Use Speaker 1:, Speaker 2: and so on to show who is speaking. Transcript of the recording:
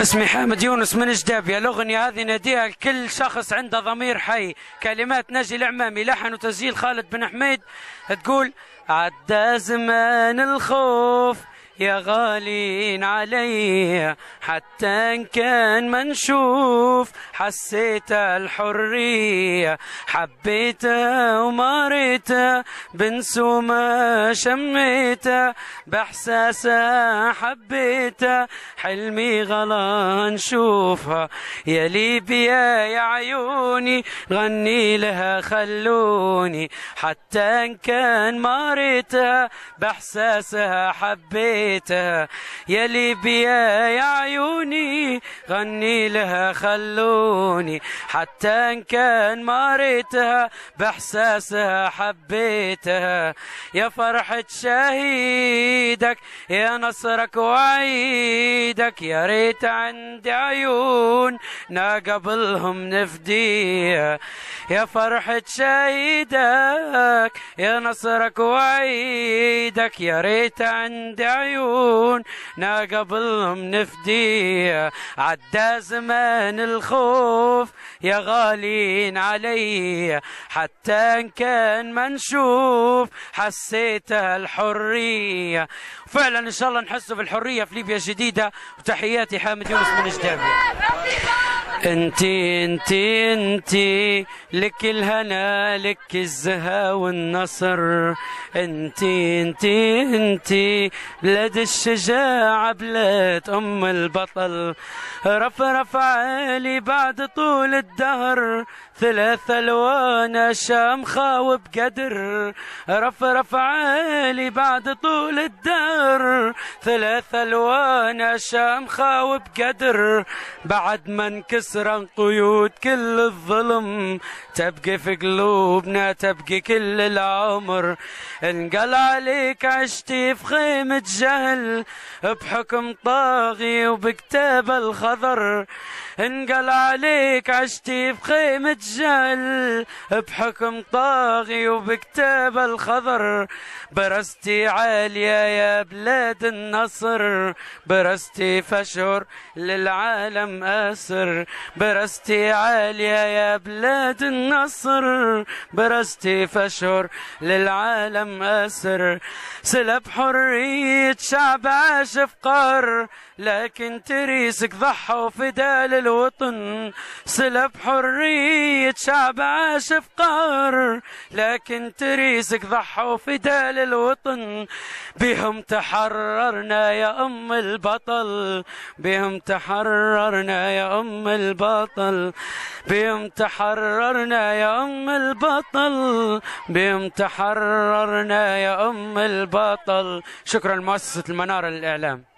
Speaker 1: اسمي حامد
Speaker 2: يونس من جدابيا الأغنية هذه ناديها لكل شخص عنده ضمير حي كلمات ناجي العمامي لحن وتسجيل خالد بن حميد تقول عدى زمان الخوف يا غالين علي حتى إن كان ما نشوف حسيت الحرية حبيتها بنسو بنسومة شميته بإحساسها حبيته حلمي غلا نشوفها يا ليبيا يا عيوني غني لها خلوني حتى إن كان ماريتها بإحساسها حبيته لقيتها يا ليبيا يا عيوني غني لها خلوني حتى ان كان ما ريتها باحساسها حبيتها يا فرحة شهيدك يا نصرك وعيدك يا ريت عندي عيون نا قبلهم نفديها يا فرحة شهيدك يا نصرك وعيدك يا ريت عند عيوننا قبلهم نفدي عدى زمان الخوف يا غالين علي حتى ان كان ما نشوف حسيت الحرية فعلا ان شاء الله نحس بالحرية في ليبيا الجديدة وتحياتي حامد يونس من جدابية انتي انتي انتي لك الهنا لك الزها والنصر انتي انتي انتي بلاد الشجاعة بلاد ام البطل رفرف عالي بعد طول الدهر ثلاث الوان شامخة وبقدر رفرف عالي بعد طول الدهر ثلاث الوان شامخة وبقدر بعد ما انكسر تسرن قيود كل الظلم تبقي في قلوبنا تبقي كل العمر انقل عليك عشتي في خيمة جهل بحكم طاغي وبكتاب الخضر انقل عليك عشتي بخيمة جهل بحكم طاغي وبكتاب الخضر برستي عالية يا بلاد النصر برستي فشر للعالم آسر برستي عالية يا بلاد النصر برستي فشر للعالم آسر سلب حرية شعب عاش فقر لكن تريسك ضحوا دال الوطن صلة بحرية شعب عاش قهر لكن تريزك ضحوا دال للوطن بهم تحررنا يا أم البطل بهم تحررنا يا أم البطل بهم تحررنا يا أم البطل بهم تحررنا يا أم البطل شكرا مؤسسة المنارة للإعلام